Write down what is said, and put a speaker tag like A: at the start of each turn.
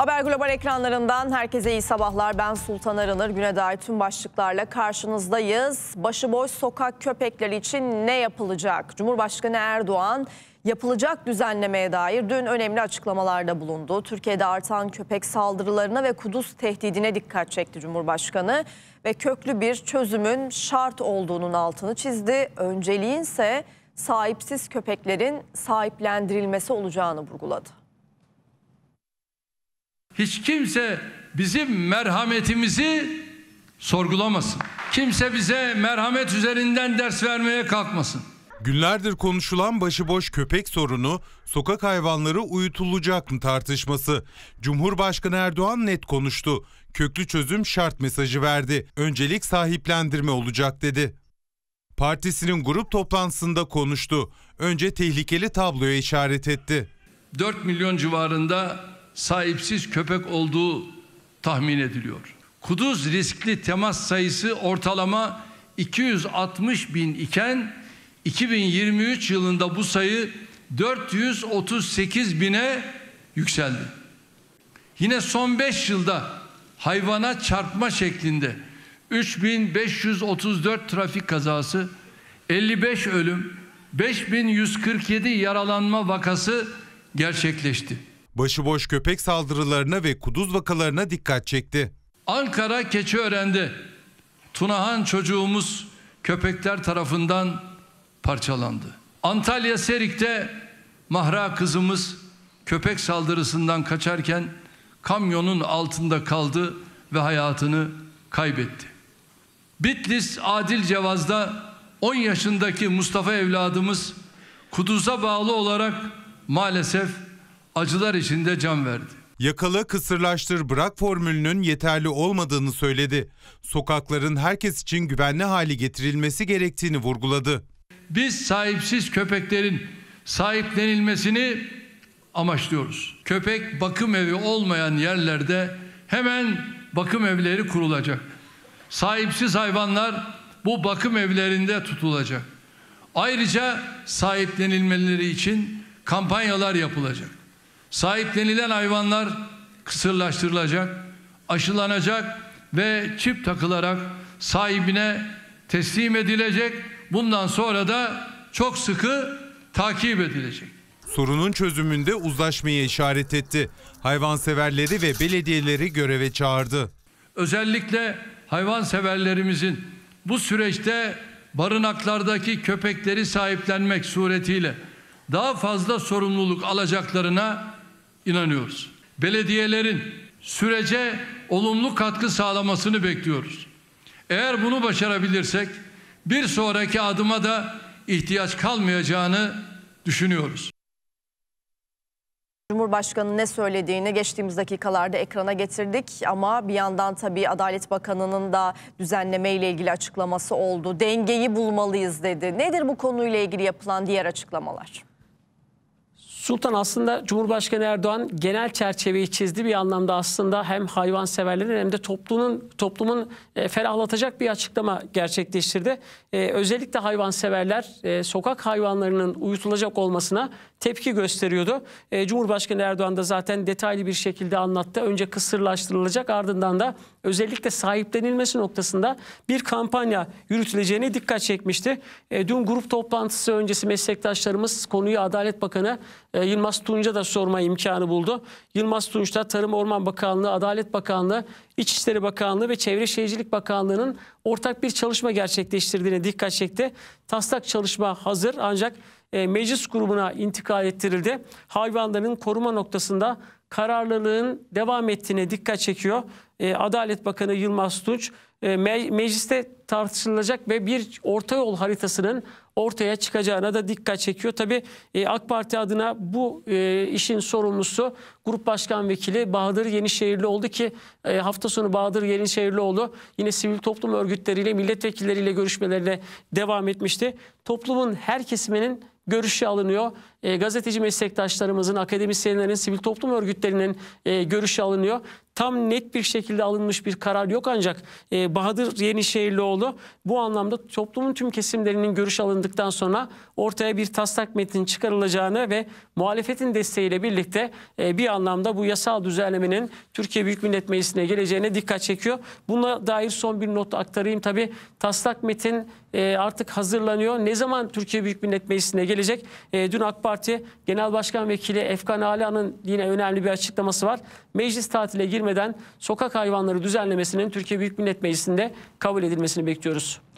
A: Haber Global ekranlarından herkese iyi sabahlar. Ben Sultan Arınır. Güne dair tüm başlıklarla karşınızdayız. Başıboş sokak köpekleri için ne yapılacak? Cumhurbaşkanı Erdoğan yapılacak düzenlemeye dair dün önemli açıklamalarda bulundu. Türkiye'de artan köpek saldırılarına ve Kudüs tehdidine dikkat çekti Cumhurbaşkanı ve köklü bir çözümün şart olduğunun altını çizdi. Önceliğin ise sahipsiz köpeklerin sahiplendirilmesi olacağını vurguladı.
B: Hiç kimse bizim merhametimizi sorgulamasın. Kimse bize merhamet üzerinden ders vermeye kalkmasın. Günlerdir konuşulan
C: başıboş köpek sorunu, sokak hayvanları uyutulacak mı tartışması. Cumhurbaşkanı Erdoğan net konuştu. Köklü çözüm şart mesajı verdi. Öncelik sahiplendirme olacak dedi. Partisinin grup toplantısında konuştu. Önce
B: tehlikeli tabloya işaret etti. 4 milyon civarında sahipsiz köpek olduğu tahmin ediliyor. Kuduz riskli temas sayısı ortalama 260 bin iken 2023 yılında bu sayı 438 bine yükseldi. Yine son 5 yılda hayvana çarpma şeklinde 3534 trafik kazası, 55 ölüm, 5147 yaralanma vakası gerçekleşti başıboş köpek saldırılarına ve kuduz vakalarına dikkat çekti. Ankara keçi öğrendi. Tunahan çocuğumuz köpekler tarafından parçalandı. Antalya Serik'te Mahra kızımız köpek saldırısından kaçarken kamyonun altında kaldı ve hayatını kaybetti. Bitlis Adil Cevaz'da 10 yaşındaki Mustafa evladımız Kuduz'a bağlı olarak maalesef acılar içinde can verdi. Yakala
C: kısırlaştır bırak formülünün yeterli olmadığını söyledi. Sokakların herkes
B: için güvenli hale getirilmesi gerektiğini vurguladı. Biz sahipsiz köpeklerin sahiplenilmesini amaçlıyoruz. Köpek bakım evi olmayan yerlerde hemen bakım evleri kurulacak. Sahipsiz hayvanlar bu bakım evlerinde tutulacak. Ayrıca sahiplenilmeleri için kampanyalar yapılacak. Sahiplenilen hayvanlar kısırlaştırılacak, aşılanacak ve çip takılarak sahibine teslim edilecek. Bundan sonra da çok sıkı takip edilecek.
C: Sorunun çözümünde uzlaşmayı işaret etti. Hayvanseverleri
B: ve belediyeleri göreve çağırdı. Özellikle hayvanseverlerimizin bu süreçte barınaklardaki köpekleri sahiplenmek suretiyle daha fazla sorumluluk alacaklarına inanıyoruz. Belediyelerin sürece olumlu katkı sağlamasını bekliyoruz. Eğer bunu başarabilirsek bir sonraki adıma da ihtiyaç kalmayacağını düşünüyoruz.
A: Cumhurbaşkanı ne söylediğini geçtiğimiz dakikalarda ekrana getirdik ama bir yandan tabii Adalet Bakanı'nın da düzenleme ile ilgili açıklaması oldu. Dengeyi bulmalıyız dedi. Nedir bu konuyla ilgili yapılan diğer açıklamalar?
D: Sultan aslında Cumhurbaşkanı Erdoğan genel çerçeveyi çizdi bir anlamda aslında hem hayvanseverlerin hem de toplumun toplumun e, ferahlatacak bir açıklama gerçekleştirdi. E, özellikle hayvanseverler e, sokak hayvanlarının uyutulacak olmasına tepki gösteriyordu. E, Cumhurbaşkanı Erdoğan da zaten detaylı bir şekilde anlattı. Önce kısırlaştırılacak ardından da özellikle sahiplenilmesi noktasında bir kampanya yürütüleceğine dikkat çekmişti. E, dün grup toplantısı öncesi meslektaşlarımız konuyu Adalet Bakanı e, e, Yılmaz Tunç'a da sorma imkanı buldu. Yılmaz Tunç'ta Tarım Orman Bakanlığı, Adalet Bakanlığı, İçişleri Bakanlığı ve Çevre Şehircilik Bakanlığı'nın ortak bir çalışma gerçekleştirdiğine dikkat çekti. Taslak çalışma hazır ancak e, meclis grubuna intikal ettirildi. Hayvanların koruma noktasında kararlılığın devam ettiğine dikkat çekiyor. E, Adalet Bakanı Yılmaz Tunç e, me mecliste tartışılacak ve bir orta yol haritasının ortaya çıkacağına da dikkat çekiyor. tabii e, AK Parti adına bu e, işin sorumlusu Grup Başkan Vekili Bahadır Yenişehirli oldu ki e, hafta sonu Bahadır Yenişehirli oldu yine sivil toplum örgütleriyle milletvekilleriyle görüşmelerine devam etmişti. Toplumun her kesiminin görüşü alınıyor e, gazeteci meslektaşlarımızın, akademisyenlerin, sivil toplum örgütlerinin e, görüşü alınıyor. Tam net bir şekilde alınmış bir karar yok ancak e, Bahadır Yenişehirlioğlu bu anlamda toplumun tüm kesimlerinin görüş alındıktan sonra ortaya bir taslak metin çıkarılacağını ve muhalefetin desteğiyle birlikte e, bir anlamda bu yasal düzenlemenin Türkiye Büyük Millet Meclisi'ne geleceğine dikkat çekiyor. Buna dair son bir not aktarayım. Tabi taslak metin e, artık hazırlanıyor. Ne zaman Türkiye Büyük Millet Meclisi'ne gelecek? E, dün AK Parti Parti Genel Başkan Vekili Efkan Ala'nın yine önemli bir açıklaması var. Meclis tatile girmeden sokak hayvanları düzenlemesinin Türkiye Büyük Millet Meclisi'nde kabul edilmesini bekliyoruz.